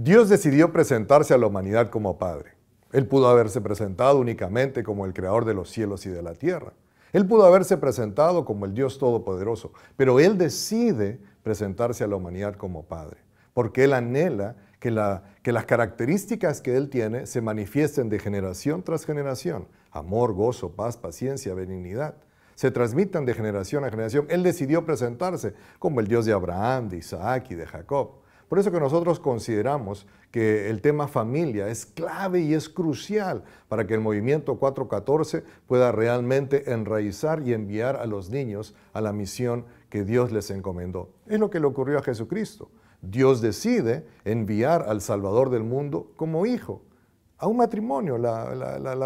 Dios decidió presentarse a la humanidad como Padre. Él pudo haberse presentado únicamente como el creador de los cielos y de la tierra. Él pudo haberse presentado como el Dios Todopoderoso, pero Él decide presentarse a la humanidad como Padre, porque Él anhela que, las características que Él tiene se manifiesten de generación tras generación, amor, gozo, paz, paciencia, benignidad, se transmitan de generación a generación. Él decidió presentarse como el Dios de Abraham, de Isaac y de Jacob. Por eso que nosotros consideramos que el tema familia es clave y es crucial para que el movimiento 414 pueda realmente enraizar y enviar a los niños a la misión que Dios les encomendó. Es lo que le ocurrió a Jesucristo. Dios decide enviar al Salvador del mundo como hijo a un matrimonio, la,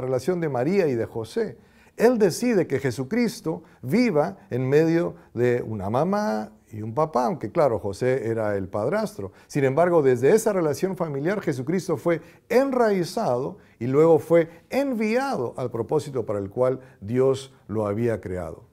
relación de María y de José. Él decide que Jesucristo viva en medio de una mamá y un papá, aunque claro, José era el padrastro. Sin embargo, desde esa relación familiar Jesucristo fue enraizado y luego fue enviado al propósito para el cual Dios lo había creado.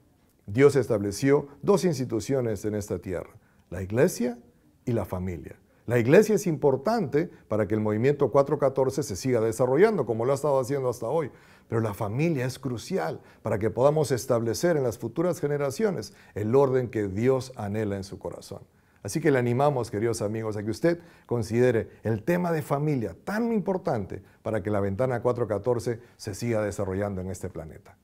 Dios estableció dos instituciones en esta tierra, la iglesia y la familia. La iglesia es importante para que el movimiento 414 se siga desarrollando, como lo ha estado haciendo hasta hoy. Pero la familia es crucial para que podamos establecer en las futuras generaciones el orden que Dios anhela en su corazón. Así que le animamos, queridos amigos, a que usted considere el tema de familia tan importante para que la ventana 414 se siga desarrollando en este planeta.